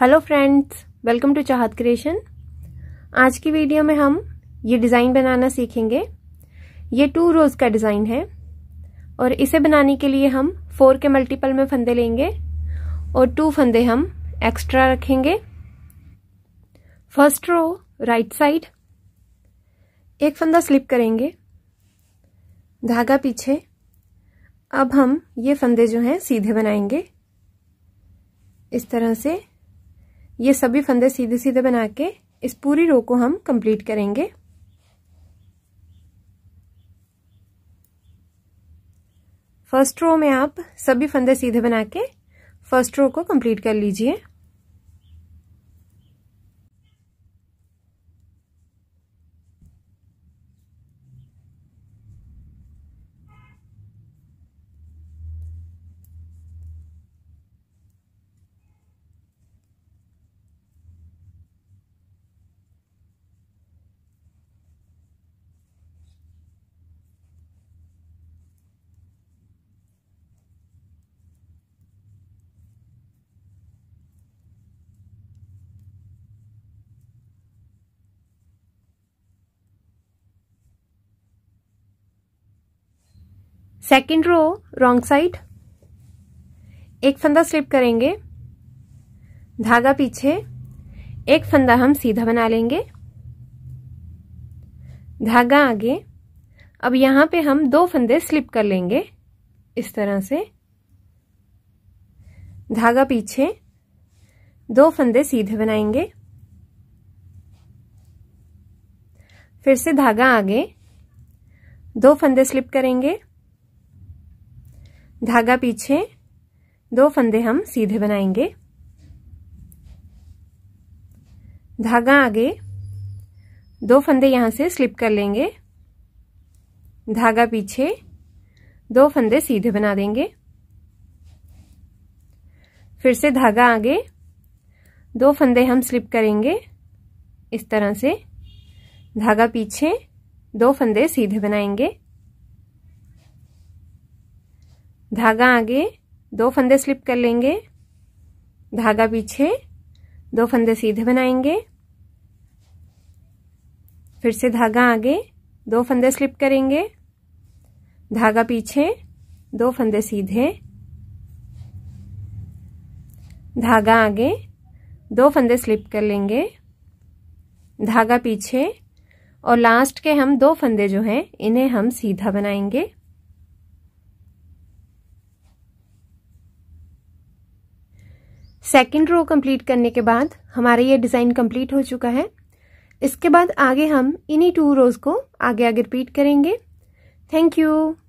hello friends welcome to Chahat creation आज की video में हम ये डिज़ाइन बनाना सीखेंगे ये टू रोज का डिज़ाइन है और इसे बनाने के लिए हम फोर के मल्टीपल में फंदे लेंगे और टू फंदे हम एक्स्ट्रा रखेंगे फर्स्ट रो राइट साइड एक फंदा स्लिप करेंगे धागा पीछे अब हम ये फंदे जो हैं सीधे बनाएंगे इस तरह से ये सभी फंदे सीधे सीधे बना के इस पूरी रो को हम कंप्लीट करेंगे फर्स्ट रो में आप सभी फंदे सीधे बना के फर्स्ट रो को कंप्लीट कर लीजिए सेकेंड रो रॉन्ग साइड एक फंदा स्लिप करेंगे धागा पीछे एक फंदा हम सीधा बना लेंगे धागा आगे अब यहाँ पे हम दो फंदे स्लिप कर लेंगे इस तरह से धागा पीछे दो फंदे सीधे बनाएंगे फिर से धागा आगे दो फंदे स्लिप करेंगे धागा पीछे दो फंदे हम सीधे बनाएंगे धागा आगे दो फंदे यहां से स्लिप कर लेंगे धागा पीछे दो फंदे सीधे बना देंगे फिर से धागा आगे दो फंदे हम स्लिप करेंगे इस तरह से धागा पीछे दो फंदे सीधे बनाएंगे धागा आगे दो फंदे स्लिप कर लेंगे धागा पीछे दो फंदे सीधे बनाएंगे फिर से धागा आगे दो फंदे स्लिप करेंगे धागा पीछे दो फंदे सीधे धागा आगे दो फंदे स्लिप कर लेंगे धागा पीछे और लास्ट के हम दो फंदे जो हैं इन्हें हम सीधा बनाएंगे सेकेंड रो कंप्लीट करने के बाद हमारा ये डिज़ाइन कंप्लीट हो चुका है इसके बाद आगे हम इन्हीं टू रोज़ को आगे आगे रिपीट करेंगे थैंक यू